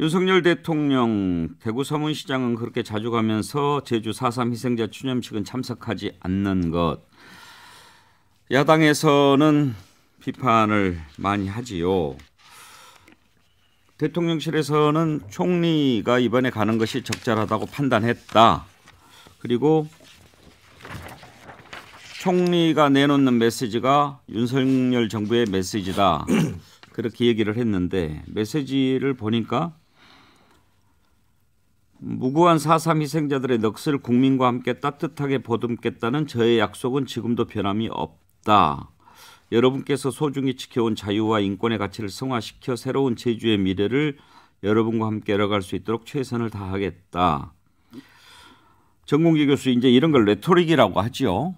윤석열 대통령 대구 서문시장은 그렇게 자주 가면서 제주 4.3 희생자 추념식은 참석하지 않는 것. 야당에서는 비판을 많이 하지요. 대통령실에서는 총리가 이번에 가는 것이 적절하다고 판단했다. 그리고 총리가 내놓는 메시지가 윤석열 정부의 메시지다. 그렇게 얘기를 했는데 메시지를 보니까 무고한 4.3 희생자들의 넋을 국민과 함께 따뜻하게 보듬겠다는 저의 약속은 지금도 변함이 없다. 여러분께서 소중히 지켜온 자유와 인권의 가치를 성화시켜 새로운 제주의 미래를 여러분과 함께 열어갈 수 있도록 최선을 다하겠다. 전공기 교수 이제 이런 걸 레토릭이라고 하지요.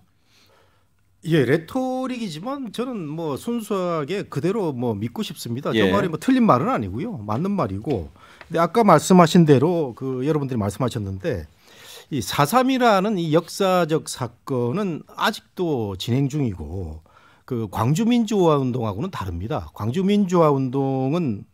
예, 레토릭이지만 저는 뭐 순수하게 그대로 뭐 믿고 싶습니다. 예. 저 말이 뭐 틀린 말은 아니고요. 맞는 말이고 근데 아까 말씀하신 대로 그 여러분들이 말씀하셨는데 이사삼이라는이 역사적 사건은 아직도 진행 중이고 그 광주민주화 운동하고는 다릅니다. 광주민주화 운동은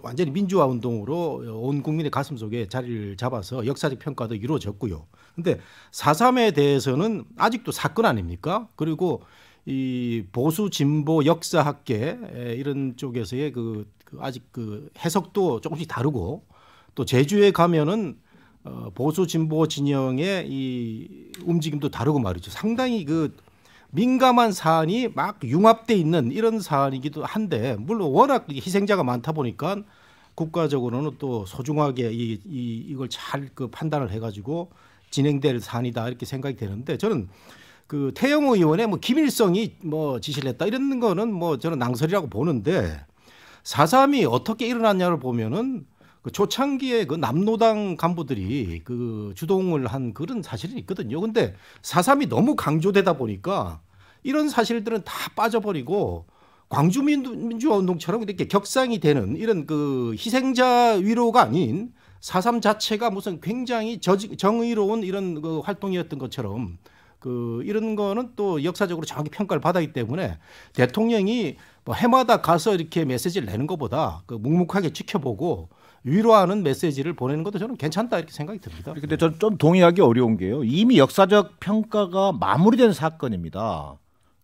완전히 민주화 운동으로 온 국민의 가슴 속에 자리를 잡아서 역사적 평가도 이루어졌고요. 근데 사삼에 대해서는 아직도 사건 아닙니까? 그리고 이 보수 진보 역사학계 이런 쪽에서의 그, 그 아직 그 해석도 조금씩 다르고 또 제주에 가면은 어, 보수 진보 진영의 이 움직임도 다르고 말이죠. 상당히 그 민감한 사안이 막 융합돼 있는 이런 사안이기도 한데 물론 워낙 희생자가 많다 보니까 국가적으로는 또 소중하게 이, 이 이걸 잘 그 판단을 해가지고 진행될 사안이다 이렇게 생각이 되는데 저는 그 태영 호 의원의 뭐 김일성이 뭐 지시를 했다 이런 거는 뭐 저는 낭설이라고 보는데 사삼이 어떻게 일어났냐를 보면은 그 초창기에 그 남노당 간부들이 그 주동을 한 그런 사실이 있거든요. 근데 사삼이 너무 강조되다 보니까 이런 사실들은 다 빠져버리고 광주민주화운동처럼 이렇게 격상이 되는 이런 그 희생자 위로가 아닌 사삼 자체가 무슨 굉장히 저지, 정의로운 이런 그 활동이었던 것처럼 그 이런 거는 또 역사적으로 정확히 평가를 받았기 때문에 대통령이 뭐 해마다 가서 이렇게 메시지를 내는 것보다 그 묵묵하게 지켜보고 위로하는 메시지를 보내는 것도 저는 괜찮다 이렇게 생각이 듭니다. 근데 저는 좀 동의하기 어려운 게요. 이미 역사적 평가가 마무리된 사건입니다.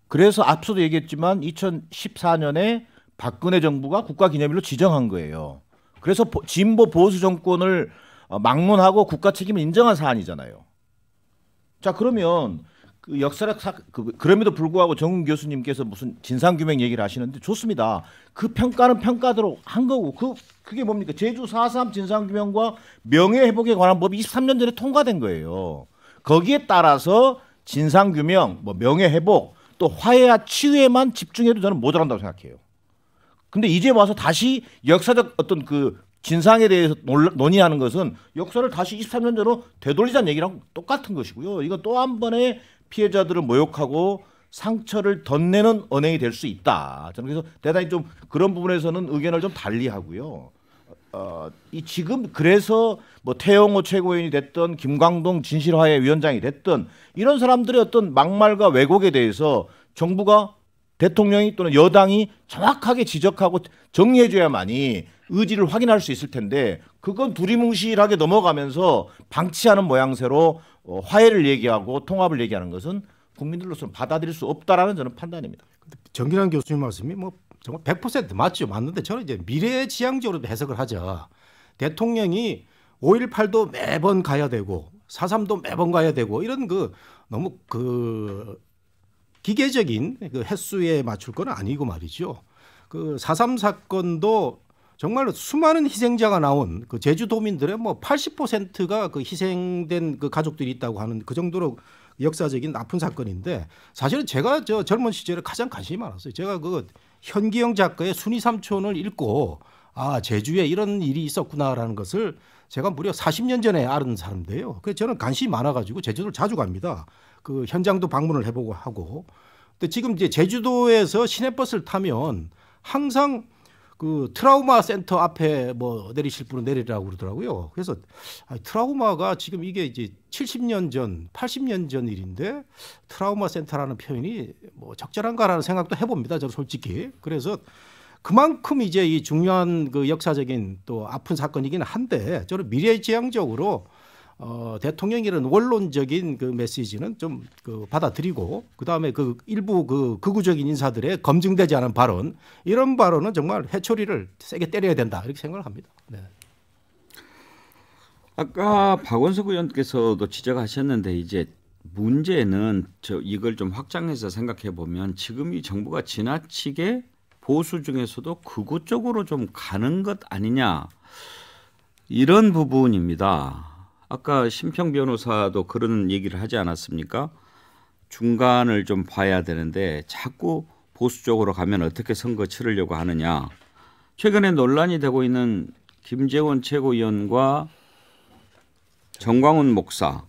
그래서 앞서도 얘기했지만 2014년에 박근혜 정부가 국가기념일로 지정한 거예요. 그래서 진보 보수 정권을 어, 막론하고 국가 책임을 인정한 사안이잖아요. 자 그러면 그 역사학 사, 그, 그럼에도 불구하고 정훈 교수님께서 무슨 진상규명 얘기를 하시는데 좋습니다. 그 평가는 평가대로 한 거고 그 그게 뭡니까? 제주 4.3 진상규명과 명예회복에 관한 법이 23년 전에 통과된 거예요. 거기에 따라서 진상규명, 뭐 명예회복, 또 화해와 치유에만 집중해도 저는 모자란다고 생각해요. 근데 이제 와서 다시 역사적 어떤 그 진상에 대해서 논의하는 것은 역사를 다시 23년 전으로 되돌리자는 얘기랑 똑같은 것이고요. 이건 또 한 번의 피해자들을 모욕하고 상처를 덧내는 언행이 될 수 있다. 저는 그래서 대단히 좀 그런 부분에서는 의견을 좀 달리하고요. 어, 이 지금 그래서 뭐 태영호 최고위원이 됐던 김광동 진실화해 위원장이 됐던 이런 사람들의 어떤 막말과 왜곡에 대해서 정부가 대통령이 또는 여당이 정확하게 지적하고 정리해줘야만이 의지를 확인할 수 있을 텐데 그건 두리뭉실하게 넘어가면서 방치하는 모양새로 어, 화해를 얘기하고 통합을 얘기하는 것은 국민들로서는 받아들일 수 없다라는 저는 판단입니다. 정기란 교수님 말씀이 뭐 정말 100% 맞죠. 맞는데 저는 이제 미래지향적으로 해석을 하자. 대통령이 5.18도 매번 가야 되고 4.3도 매번 가야 되고 이런 그 너무 그 기계적인 그 횟수에 맞출 건 아니고 말이죠. 그 4.3 사건도 정말로 수많은 희생자가 나온 그 제주도민들의 뭐 80%가 그 희생된 그 가족들이 있다고 하는 그 정도로 역사적인 나쁜 사건인데 사실은 제가 저 젊은 시절에 가장 관심이 많았어요. 제가 그 현기영 작가의 순위 삼촌을 읽고 아 제주에 이런 일이 있었구나라는 것을 제가 무려 40년 전에 아는 사람인데요. 그래서 저는 관심이 많아가지고 제주도를 자주 갑니다. 그 현장도 방문을 해보고 하고. 근데 지금 이제 제주도에서 시내버스를 타면 항상 그 트라우마 센터 앞에 뭐 내리실 분은 내리라고 그러더라고요. 그래서 아니, 트라우마가 지금 이게 이제 70년 전, 80년 전 일인데 트라우마 센터라는 표현이 뭐 적절한가라는 생각도 해봅니다. 저는 솔직히 그래서 그만큼 이제 이 중요한 그 역사적인 또 아픈 사건이긴 한데 저는 미래지향적으로 어, 대통령이라는 원론적인 그 메시지는 좀 그 받아들이고 그다음에 그 일부 그 극우적인 인사들의 검증되지 않은 발언 이런 발언은 정말 해초리를 세게 때려야 된다 이렇게 생각을 합니다. 네. 아까 박원석 의원께서도 지적하셨는데 이제 문제는 저 이걸 좀 확장해서 생각해 보면 지금 이 정부가 지나치게 보수 중에서도 극우 쪽으로 좀 가는 것 아니냐 이런 부분입니다. 아까 심평 변호사도 그런 얘기를 하지 않았습니까? 중간을 좀 봐야 되는데 자꾸 보수 쪽으로 가면 어떻게 선거 치르려고 하느냐. 최근에 논란이 되고 있는 김재원 최고위원과 정광훈 목사,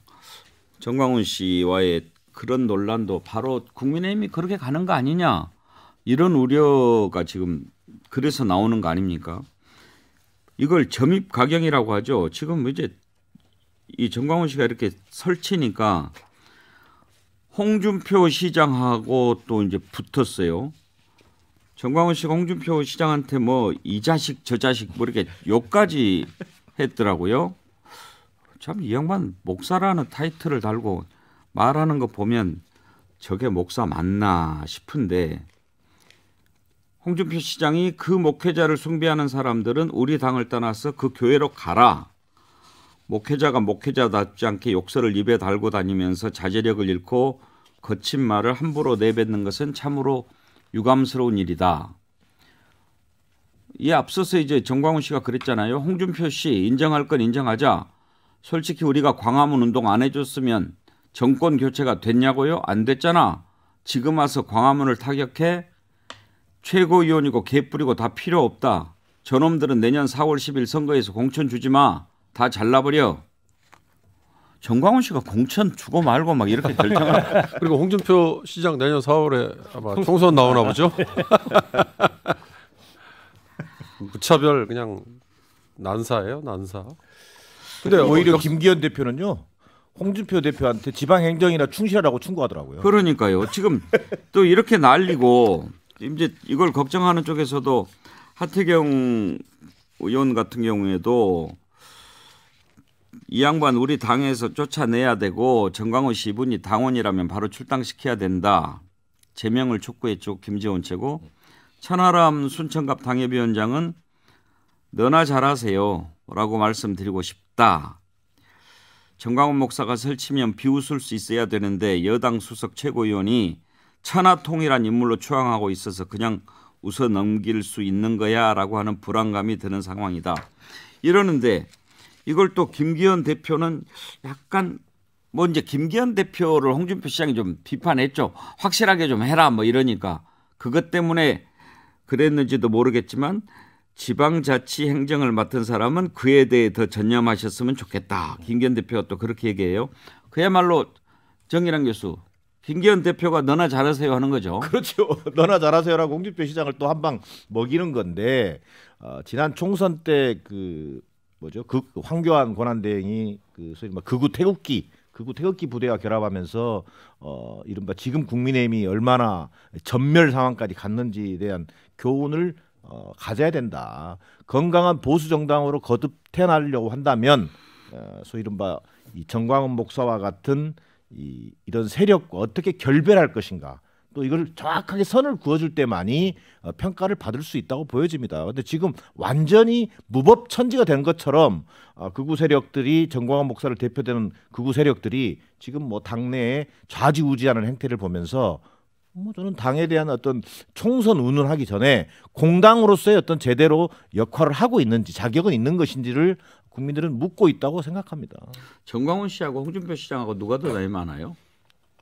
정광훈 씨와의 그런 논란도 바로 국민의힘이 그렇게 가는 거 아니냐. 이런 우려가 지금 그래서 나오는 거 아닙니까? 이걸 점입 가경이라고 하죠. 지금 이제 이 정광훈 씨가 이렇게 설치니까 홍준표 시장하고 또 이제 붙었어요. 정광훈 씨가 홍준표 시장한테 뭐 이 자식 저 자식 뭐 이렇게 욕까지 했더라고요. 참 이 양반 목사라는 타이틀을 달고 말하는 거 보면 저게 목사 맞나 싶은데 홍준표 시장이 그 목회자를 숭배하는 사람들은 우리 당을 떠나서 그 교회로 가라. 목회자가 목회자답지 않게 욕설을 입에 달고 다니면서 자제력을 잃고 거친 말을 함부로 내뱉는 것은 참으로 유감스러운 일이다. 이 앞서서 이제 정광훈 씨가 그랬잖아요. 홍준표 씨 인정할 건 인정하자. 솔직히 우리가 광화문 운동 안 해줬으면 정권 교체가 됐냐고요? 안 됐잖아. 지금 와서 광화문을 타격해 최고위원이고 개뿔이고 다 필요 없다. 저놈들은 내년 4월 10일 선거에서 공천 주지 마. 다 잘라버려. 정광훈 씨가 공천 주고 말고 막 이렇게 결정을 그리고 홍준표 시장 내년 4월에 아마 총선 나오나 보죠. 무차별 그냥 난사예요, 난사. 근데 뭐 오히려 김기현 대표는요. 홍준표 대표한테 지방 행정이나 충실하라고 충고하더라고요. 그러니까요. 지금 또 이렇게 날리고 이제 이걸 걱정하는 쪽에서도 하태경 의원 같은 경우에도 이 양반 우리 당에서 쫓아내야 되고 정광호씨분이 당원이라면 바로 출당시켜야 된다. 제명을 촉구했죠. 김재원 최고. 천하람 순천갑 당협위원장은 너나 잘하세요. 라고 말씀드리고 싶다. 정광훈 목사가 설치면 비웃을 수 있어야 되는데 여당 수석 최고위원이 천하통일한 인물로 추앙하고 있어서 그냥 웃어 넘길 수 있는 거야 라고 하는 불안감이 드는 상황이다. 이러는데 이걸 또 김기현 대표는 약간 뭐 이제 김기현 대표를 홍준표 시장이 좀 비판했죠. 확실하게 좀 해라 뭐 이러니까 그것 때문에 그랬는지도 모르겠지만 지방자치 행정을 맡은 사람은 그에 대해 더 전념하셨으면 좋겠다. 김기현 대표가 또 그렇게 얘기해요. 그야말로 정일환 교수 김기현 대표가 너나 잘하세요 하는 거죠. 그렇죠. 너나 잘하세요라고 홍준표 시장을 또 한방 먹이는 건데 어, 지난 총선 때그 뭐죠? 극 황교안 권한대행이 그 소위 말 뭐 극우 태극기 극우 태극기 부대와 결합하면서 어 이른바 지금 국민의힘이 얼마나 전멸 상황까지 갔는지에 대한 교훈을 어 가져야 된다. 건강한 보수 정당으로 거듭 태어나려고 한다면 어 소위 이른바 이 정광훈 목사와 같은 이 이런 세력과 어떻게 결별할 것인가 또 이걸 정확하게 선을 그어줄 때만이 어, 평가를 받을 수 있다고 보여집니다. 근데 지금 완전히 무법천지가 된 것처럼 어, 극우 세력들이 정광훈 목사를 대표되는 극우 세력들이 지금 뭐 당내에 좌지우지하는 행태를 보면서 뭐 저는 당에 대한 어떤 총선 운운하기 전에 공당으로서의 어떤 제대로 역할을 하고 있는지 자격은 있는 것인지를 국민들은 묻고 있다고 생각합니다. 정광훈 씨하고 홍준표 시장하고 누가 더 나이 많아요?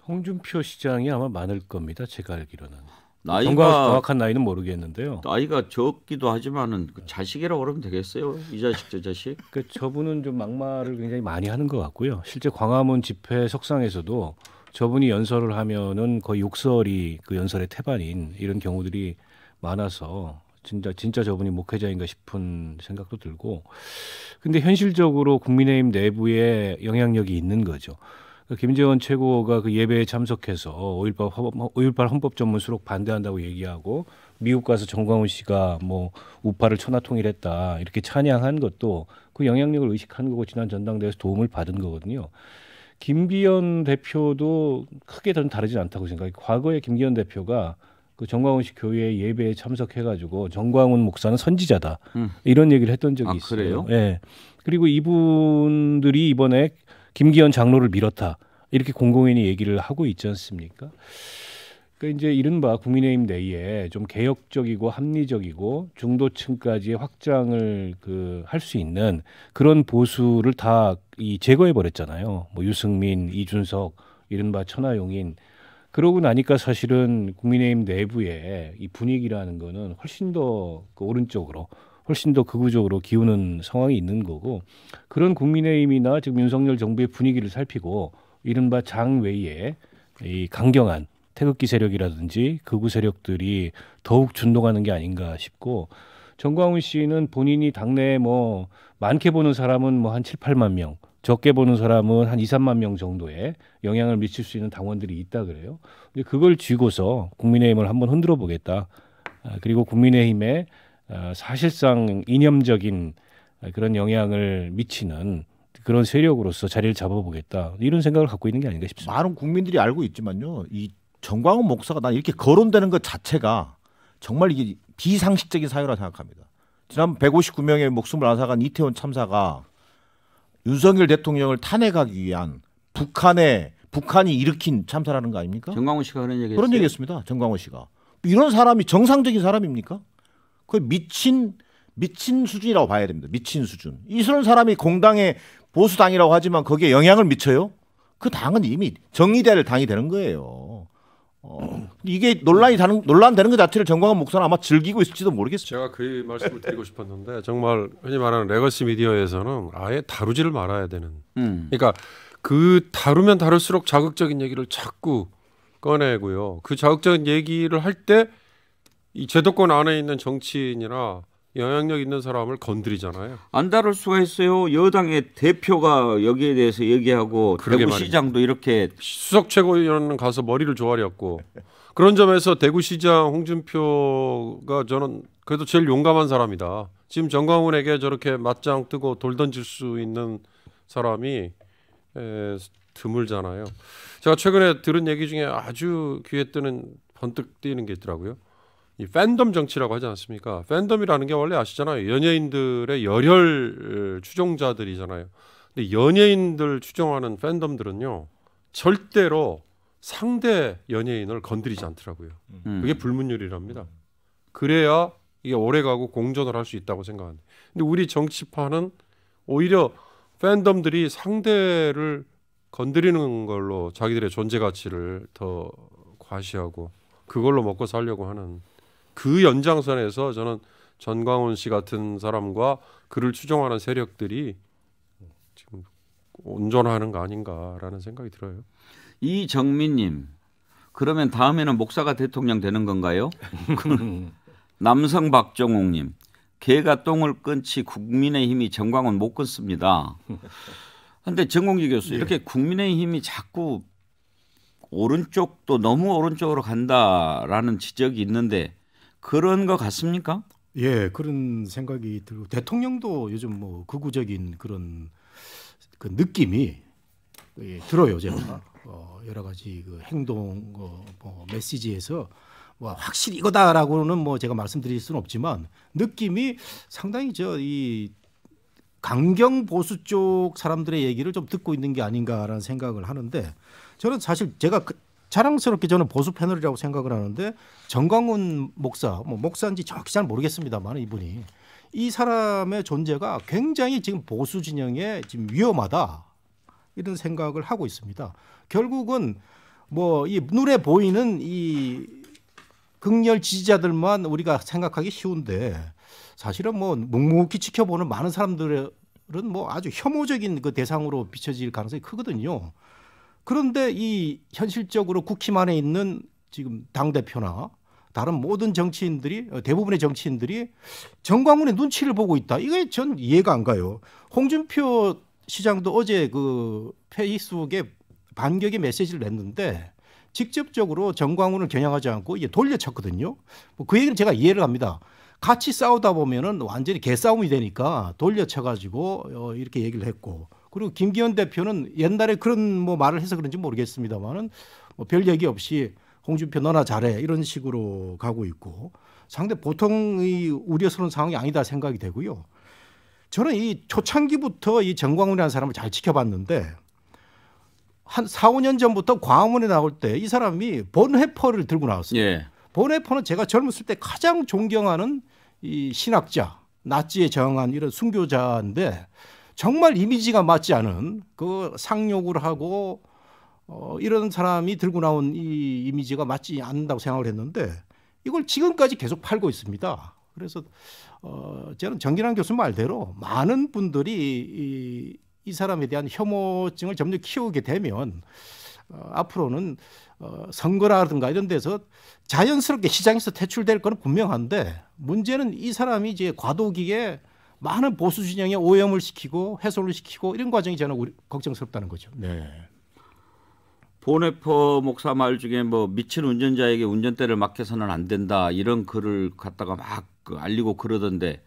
홍준표 시장이 아마 많을 겁니다. 제가 알기로는. 나이가 정확한 나이는 모르겠는데요. 나이가 적기도 하지만은 그 자식이라고 그러면 되겠어요. 이 자식 저 자식. 그 저분은 좀 막말을 굉장히 많이 하는 것 같고요. 실제 광화문 집회 석상에서도 저분이 연설을 하면은 거의 욕설이 그 연설의 태반인 이런 경우들이 많아서 진짜 진짜 저분이 목회자인가 싶은 생각도 들고 근데 현실적으로 국민의힘 내부에 영향력이 있는 거죠. 그 김재원 최고가 그 예배에 참석해서 5.18, 헌법, 헌법 전문 수록 반대한다고 얘기하고 미국 가서 정광훈 씨가 뭐 우파를 천하통일했다 이렇게 찬양한 것도 그 영향력을 의식한 거고 지난 전당대회에서 도움을 받은 거거든요. 김기현 대표도 크게 저는 다르진 않다고 생각해요. 과거에 김기현 대표가 그 정광훈 씨 교회 예배에 참석해가지고 정광훈 목사는 선지자다 음. 이런 얘기를 했던 적이 아, 있어요. 그래요? 예. 그리고 이분들이 이번에 김기현 장로를 밀었다 이렇게 공공연히 얘기를 하고 있지 않습니까? 그 이제 이른바 국민의힘 내에 좀 개혁적이고 합리적이고 중도층까지 확장을 그할수 있는 그런 보수를 다 이 제거해 버렸잖아요. 뭐 유승민, 이준석, 이른바 천하용인 그러고 나니까 사실은 국민의힘 내부의 이 분위기라는 거는 훨씬 더그 오른쪽으로 훨씬 더 극우적으로 기우는 상황이 있는 거고 그런 국민의힘이나 지금 윤석열 정부의 분위기를 살피고 이른바 장외에 이 강경한 태극기 세력이라든지 극우 세력들이 더욱 준동하는 게 아닌가 싶고 정광훈 씨는 본인이 당내에 뭐 많게 보는 사람은 뭐 한 7, 8만 명, 적게 보는 사람은 한 2, 3만 명 정도의 영향을 미칠 수 있는 당원들이 있다 그래요. 근데 그걸 쥐고서 국민의힘을 한번 흔들어 보겠다. 아, 그리고 국민의힘에 어, 사실상 이념적인 그런 영향을 미치는 그런 세력으로서 자리를 잡아보겠다 이런 생각을 갖고 있는 게 아닌가 싶습니다. 많은 국민들이 알고 있지만요, 이 정광훈 목사가 난 이렇게 거론되는 것 자체가 정말 이게 비상식적인 사유라 생각합니다. 지난 159명의 목숨을 앗아간 이태원 참사가 윤석열 대통령을 탄핵하기 위한 북한의 북한이 일으킨 참사라는 거 아닙니까? 정광훈 씨가 그런 얘기 그런 얘기했습니다. 정광훈 씨가 이런 사람이 정상적인 사람입니까? 그 미친 미친 수준이라고 봐야 됩니다. 미친 수준. 이런 사람이 공당의 보수당이라고 하지만 거기에 영향을 미쳐요? 그 당은 이미 정의될 당이 되는 거예요. 어, 이게 논란이 되는 논란되는 것 자체를 정광훈 목사는 아마 즐기고 있을지도 모르겠어요. 제가 그 말씀을 드리고 싶었는데 정말 흔히 말하는 레거시 미디어에서는 아예 다루지를 말아야 되는. 음. 그러니까 그 다루면 다룰수록 자극적인 얘기를 자꾸 꺼내고요. 그 자극적인 얘기를 할때 이 제도권 안에 있는 정치인이나 영향력 있는 사람을 건드리잖아요. 안 다룰 수가 있어요. 여당의 대표가 여기에 대해서 얘기하고 대구시장도 이렇게 수석 최고위원 가서 머리를 조아렸고 그런 점에서 대구시장 홍준표가 저는 그래도 제일 용감한 사람이다. 지금 정광훈에게 저렇게 맞짱 뜨고 돌 던질 수 있는 사람이 에, 드물잖아요. 제가 최근에 들은 얘기 중에 아주 귀에 뜨는 번뜩 띄는 게 있더라고요. 이 팬덤 정치라고 하지 않습니까? 팬덤이라는 게 원래 아시잖아요. 연예인들의 열혈 추종자들이잖아요. 근데 연예인들 추종하는 팬덤들은요. 절대로 상대 연예인을 건드리지 않더라고요. 음. 그게 불문율이랍니다. 그래야 이게 오래가고 공존을 할 수 있다고 생각합니다 근데 우리 정치판은 오히려 팬덤들이 상대를 건드리는 걸로 자기들의 존재 가치를 더 과시하고 그걸로 먹고 살려고 하는 그 연장선에서 저는 전광훈 씨 같은 사람과 그를 추종하는 세력들이 지금 온전하는 거 아닌가라는 생각이 들어요. 이정민님 그러면 다음에는 목사가 대통령 되는 건가요? 남성 박정웅님 개가 똥을 끊지 국민의힘이 정광훈 못 끊습니다. 근데 정공기 교수 예. 이렇게 국민의힘이 자꾸 오른쪽도 너무 오른쪽으로 간다라는 지적이 있는데 그런 것 같습니까? 예, 그런 생각이 들고 대통령도 요즘 뭐 극우적인 그런 그 느낌이 예, 들어요 제가 어, 여러 가지 그 행동 어, 뭐 메시지에서 와, 확실히 이거다라고는 뭐 제가 말씀드릴 수는 없지만 느낌이 상당히 저 이 강경 보수 쪽 사람들의 얘기를 좀 듣고 있는 게 아닌가라는 생각을 하는데 저는 사실 제가 그 자랑스럽게 저는 보수 패널이라고 생각을 하는데 정광훈 목사, 뭐 목사인지 정확히 잘 모르겠습니다만 이분이 이 사람의 존재가 굉장히 지금 보수 진영에 지금 위험하다 이런 생각을 하고 있습니다. 결국은 뭐 이 눈에 보이는 이 극렬 지지자들만 우리가 생각하기 쉬운데 사실은 뭐 묵묵히 지켜보는 많은 사람들은 뭐 아주 혐오적인 그 대상으로 비춰질 가능성이 크거든요. 그런데 이 현실적으로 국힘안에 있는 지금 당대표나 다른 모든 정치인들이 어, 대부분의 정치인들이 정광훈의 눈치를 보고 있다. 이게 전 이해가 안 가요. 홍준표 시장도 어제 그 페이스북에 반격의 메시지를 냈는데 직접적으로 정광훈을 겨냥하지 않고 이제 돌려쳤거든요. 뭐그 얘기는 제가 이해를 합니다. 같이 싸우다 보면은 완전히 개싸움이 되니까 돌려쳐가지고 어, 이렇게 얘기를 했고 그리고 김기현 대표는 옛날에 그런 뭐 말을 해서 그런지 모르겠습니다만은 뭐별 얘기 없이 홍준표 너나 잘해 이런 식으로 가고 있고 상대 보통의 우려스러운 상황이 아니다 생각이 되고요. 저는 이 초창기부터 이 정광훈이라는 사람을 잘 지켜봤는데 한 4, 5년 전부터 광화문에 나올 때 이 사람이 본회퍼를 들고 나왔습니다. 예. 본회퍼는 제가 젊었을 때 가장 존경하는 이 신학자, 나치에 저항한 이런 순교자인데 정말 이미지가 맞지 않은 그 상욕을 하고 어, 이런 사람이 들고 나온 이 이미지가 맞지 않는다고 생각을 했는데 이걸 지금까지 계속 팔고 있습니다. 그래서 어, 저는 정기란 교수 말대로 많은 분들이 이, 이 사람에 대한 혐오증을 점점 키우게 되면 어, 앞으로는 어, 선거라든가 이런 데서 자연스럽게 시장에서 퇴출될 건 분명한데 문제는 이 사람이 이제 과도기에 많은 보수 진영에 오염을 시키고 해소를 시키고 이런 과정이 저는 우리, 걱정스럽다는 거죠. 네. 보네퍼 목사 말 중에 뭐 미친 운전자에게 운전대를 맡겨서는 안 된다 이런 글을 갖다가 막 그 알리고 그러던데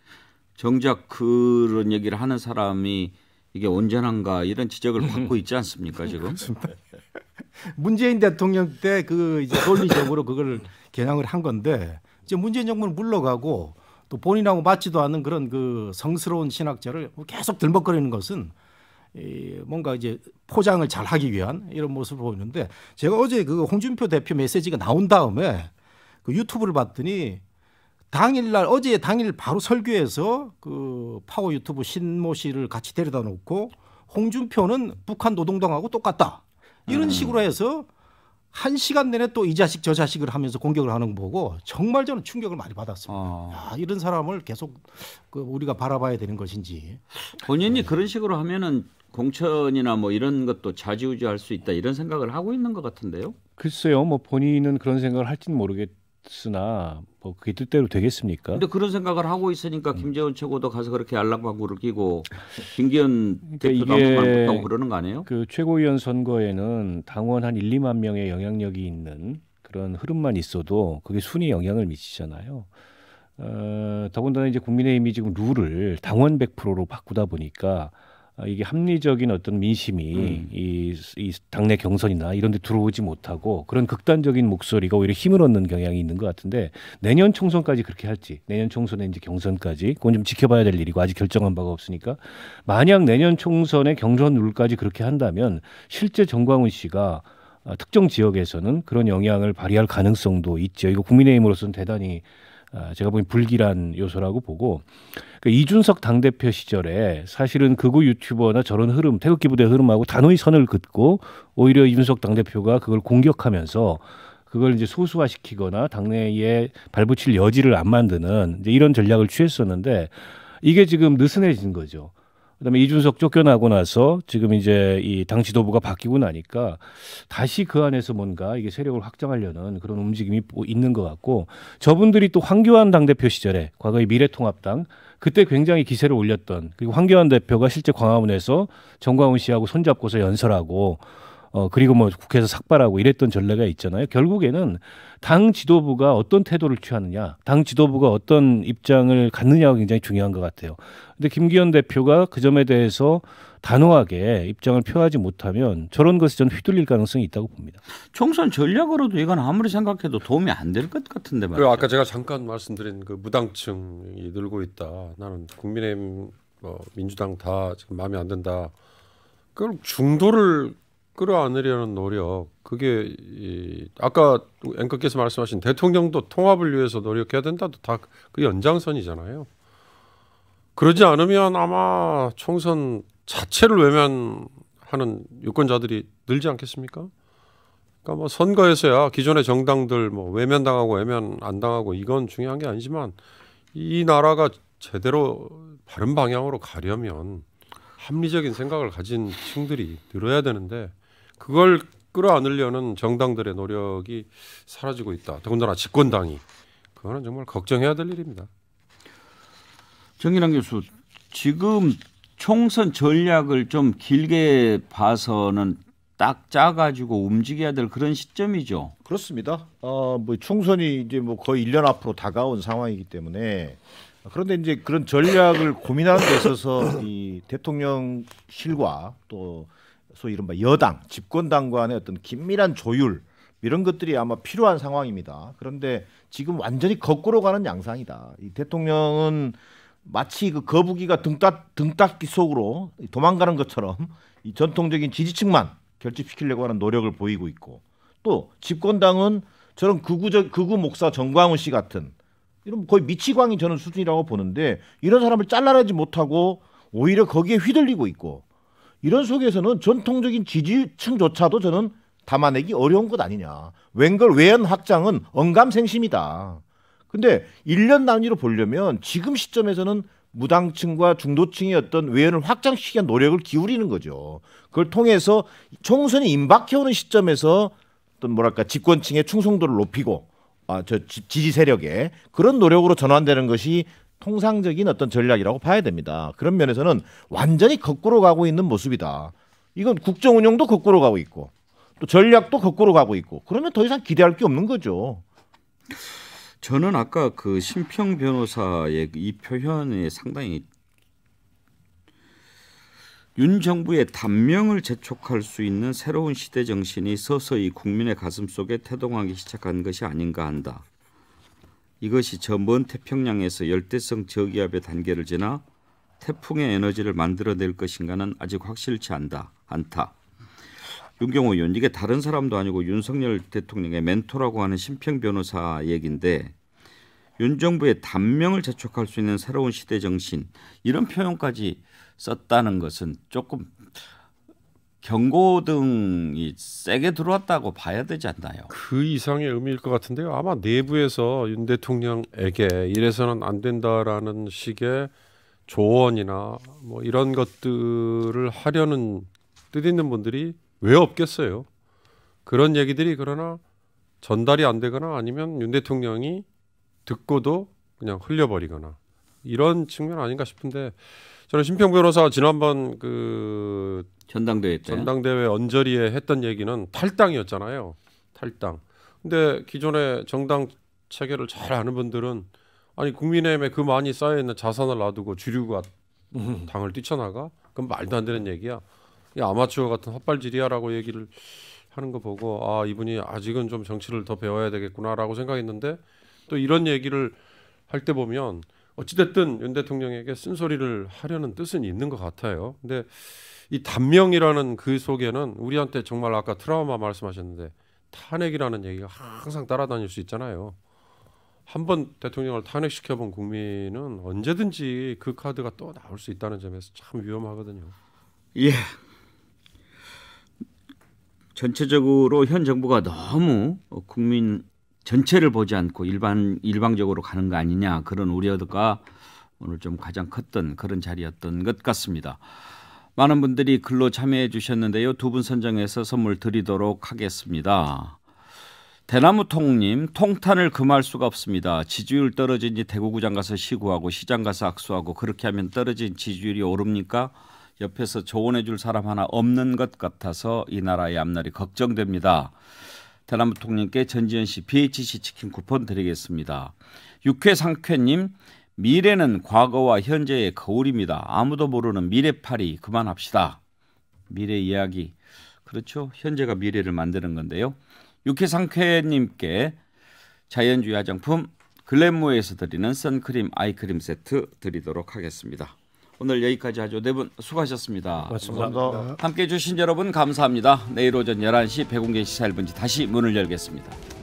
정작 그런 얘기를 하는 사람이 이게 온전한가 이런 지적을 받고 있지 않습니까 지금? 문재인 대통령 때 그 이제 논리적으로 그걸 겨냥을 한 건데 이제 문재인 정부는 물러가고 또 본인하고 맞지도 않는 그런 그 성스러운 신학자를 계속 들먹거리는 것은 뭔가 이제 포장을 잘 하기 위한 이런 모습을 보이는데 제가 어제 그 홍준표 대표 메시지가 나온 다음에 그 유튜브를 봤더니 당일날 어제 당일 바로 설교에서 그 파워 유튜브 신모 씨를 같이 데려다 놓고 홍준표는 북한 노동당하고 똑같다 이런 음. 식으로 해서 한 시간 내내 또 이 자식 저 자식을 하면서 공격을 하는 거 보고 정말 저는 충격을 많이 받았습니다. 어. 야, 이런 사람을 계속 그 우리가 바라봐야 되는 것인지. 본인이 네. 그런 식으로 하면은 공천이나 뭐 이런 것도 좌지우지할 수 있다 이런 생각을 하고 있는 것 같은데요. 글쎄요, 뭐 본인은 그런 생각을 할지는 모르겠. 쓰나뭐 그게 뜻대로 되겠습니까? 근데 그런 생각을 하고 있으니까 음. 김재원 최고도 가서 그렇게 알람 광고를 끼고 김기현 그러니까 대표도 이게 고 그러는 거 아니에요? 그 최고위원 선거에는 당원 한 1, 2만 명의 영향력이 있는 그런 흐름만 있어도 그게 순위 영향을 미치잖아요. 어, 더군다나 이제 국민의힘이 지금 룰을 당원 100%로 바꾸다 보니까 아, 이게 합리적인 어떤 민심이 음. 이, 이 당내 경선이나 이런 데 들어오지 못하고 그런 극단적인 목소리가 오히려 힘을 얻는 경향이 있는 것 같은데 내년 총선까지 그렇게 할지 내년 총선에 이제 경선까지 그건 좀 지켜봐야 될 일이고 아직 결정한 바가 없으니까 만약 내년 총선에 경선 룰까지 그렇게 한다면 실제 정광훈 씨가 아, 특정 지역에서는 그런 영향을 발휘할 가능성도 있죠. 이거 국민의힘으로서는 대단히 아, 제가 보기엔 불길한 요소라고 보고 그러니까 이준석 당대표 시절에 사실은 그우 유튜버나 저런 흐름 태극기 부대 흐름하고 단호히 선을 긋고 오히려 이준석 당대표가 그걸 공격하면서 그걸 이제 소수화시키거나 당내에 발붙일 여지를 안 만드는 이제 이런 전략을 취했었는데 이게 지금 느슨해진 거죠. 그다음에 이준석 쫓겨나고 나서 지금 이제 이 당 지도부가 바뀌고 나니까 다시 그 안에서 뭔가 이게 세력을 확장하려는 그런 움직임이 뭐 있는 것 같고 저분들이 또 황교안 당대표 시절에 과거의 미래통합당 그때 굉장히 기세를 올렸던 그리고 황교안 대표가 실제 광화문에서 정광훈 씨하고 손잡고서 연설하고 어 그리고 뭐 국회에서 삭발하고 이랬던 전례가 있잖아요. 결국에는 당 지도부가 어떤 태도를 취하느냐, 당 지도부가 어떤 입장을 갖느냐가 굉장히 중요한 것 같아요. 근데 김기현 대표가 그 점에 대해서 단호하게 입장을 표하지 못하면 저런 것에 전 휘둘릴 가능성이 있다고 봅니다. 총선 전략으로도 이건 아무리 생각해도 도움이 안 될 것 같은데 말이죠. 아까 제가 잠깐 말씀드린 그 무당층이 늘고 있다. 나는 국민의힘 뭐 민주당 다 지금 마음에 안 든다. 그럼 중도를 끌어안으려는 노력 그게 이, 아까 앵커께서 말씀하신 대통령도 통합을 위해서 노력해야 된다도 다 그 연장선이잖아요. 그러지 않으면 아마 총선 자체를 외면하는 유권자들이 늘지 않겠습니까? 그러니까 뭐 선거에서야 기존의 정당들 뭐 외면당하고 외면 안 당하고 이건 중요한 게 아니지만 이 나라가 제대로 바른 방향으로 가려면 합리적인 생각을 가진 층들이 늘어야 되는데 그걸 끌어안으려는 정당들의 노력이 사라지고 있다. 더군다나 집권당이 그거는 정말 걱정해야 될 일입니다. 정인환 교수, 지금 총선 전략을 좀 길게 봐서는 딱 짜가지고 움직여야 될 그런 시점이죠. 그렇습니다. 어, 뭐 총선이 이제 뭐 거의 1년 앞으로 다가온 상황이기 때문에 그런데 이제 그런 전략을 고민하는 데 있어서 이 대통령실과 또 소위 이른바 여당 집권당 간의 어떤 긴밀한 조율 이런 것들이 아마 필요한 상황입니다. 그런데 지금 완전히 거꾸로 가는 양상이다. 이 대통령은 마치 그 거북이가 등딱 기 속으로 도망가는 것처럼 이 전통적인 지지층만 결집시키려고 하는 노력을 보이고 있고 또 집권당은 저런 극우적 극우 목사 정광훈 씨 같은 이런 거의 미치광이 저는 수준이라고 보는데 이런 사람을 잘라내지 못하고 오히려 거기에 휘둘리고 있고 이런 속에서는 전통적인 지지층조차도 저는 담아내기 어려운 것 아니냐. 웬걸 외연 확장은 언감생심이다. 근데 1년 단위로 보려면 지금 시점에서는 무당층과 중도층의 어떤 외연을 확장시키기 위한 노력을 기울이는 거죠. 그걸 통해서 총선이 임박해오는 시점에서 어떤 뭐랄까 집권층의 충성도를 높이고 아, 저 지, 지세력에 그런 노력으로 전환되는 것이 통상적인 어떤 전략이라고 봐야 됩니다. 그런 면에서는 완전히 거꾸로 가고 있는 모습이다. 이건 국정 운영도 거꾸로 가고 있고 또 전략도 거꾸로 가고 있고 그러면 더 이상 기대할 게 없는 거죠. 저는 아까 그 심평 변호사의 이 표현에 상당히 윤 정부의 단명을 재촉할 수 있는 새로운 시대 정신이 서서히 국민의 가슴 속에 태동하기 시작한 것이 아닌가 한다. 이것이 저먼 태평양에서 열대성 저기압의 단계를 지나 태풍의 에너지를 만들어낼 것인가는 아직 확실치 않다. 않다. 윤경호 의원 이게 다른 사람도 아니고 윤석열 대통령의 멘토라고 하는 심평 변호사 얘긴데 윤 정부의 단명을 재촉할 수 있는 새로운 시대 정신 이런 표현까지 썼다는 것은 조금 경고등이 세게 들어왔다고 봐야 되지 않나요? 그 이상의 의미일 것 같은데요. 아마 내부에서 윤 대통령에게 이래서는 안 된다라는 식의 조언이나 뭐 이런 것들을 하려는 뜻 있는 분들이 왜 없겠어요? 그런 얘기들이 그러나 전달이 안 되거나 아니면 윤 대통령이 듣고도 그냥 흘려버리거나 이런 측면 아닌가 싶은데 저는 심평 변호사 지난번 그 전당대회 때 전당대회 언저리에 했던 얘기는 탈당이었잖아요. 탈당. 근데 기존의 정당 체계를 잘 아는 분들은 아니 국민의힘에 그 많이 쌓여 있는 자산을 놔두고 주류가 음. 당을 뛰쳐나가? 그건 말도 안 되는 얘기야. 이 아마추어 같은 헛발질이야라고 얘기를 하는 거 보고 아 이분이 아직은 좀 정치를 더 배워야 되겠구나라고 생각했는데 또 이런 얘기를 할 때 보면 어찌됐든 윤 대통령에게 쓴소리를 하려는 뜻은 있는 것 같아요. 근데 이 단명이라는 그 속에는 우리한테 정말 아까 트라우마 말씀하셨는데 탄핵이라는 얘기가 항상 따라다닐 수 있잖아요. 한 번 대통령을 탄핵시켜본 국민은 언제든지 그 카드가 또 나올 수 있다는 점에서 참 위험하거든요. 예. 전체적으로 현 정부가 너무 국민 전체를 보지 않고 일반 일방적으로 가는 거 아니냐 그런 우려가 오늘 좀 가장 컸던 그런 자리였던 것 같습니다. 많은 분들이 글로 참여해 주셨는데요. 두 분 선정해서 선물 드리도록 하겠습니다. 대나무통님, 통탄을 금할 수가 없습니다. 지지율 떨어진지 대구구장 가서 시구하고 시장 가서 악수하고 그렇게 하면 떨어진 지지율이 오릅니까? 옆에서 조언해 줄 사람 하나 없는 것 같아서 이 나라의 앞날이 걱정됩니다. 대남 부통령께 전지현 씨 BHC 치킨 쿠폰 드리겠습니다. 육회상쾌님 미래는 과거와 현재의 거울입니다. 아무도 모르는 미래팔이 그만합시다. 미래 이야기 그렇죠. 현재가 미래를 만드는 건데요. 육회상쾌님께 자연주의 화장품 글래모에서 드리는 선크림 아이크림 세트 드리도록 하겠습니다. 오늘 여기까지 하죠. 네 분 수고하셨습니다. 고맙습니다. 함께해 주신 여러분 감사합니다. 내일 오전 11시 백운계 시사 1분지 다시 문을 열겠습니다.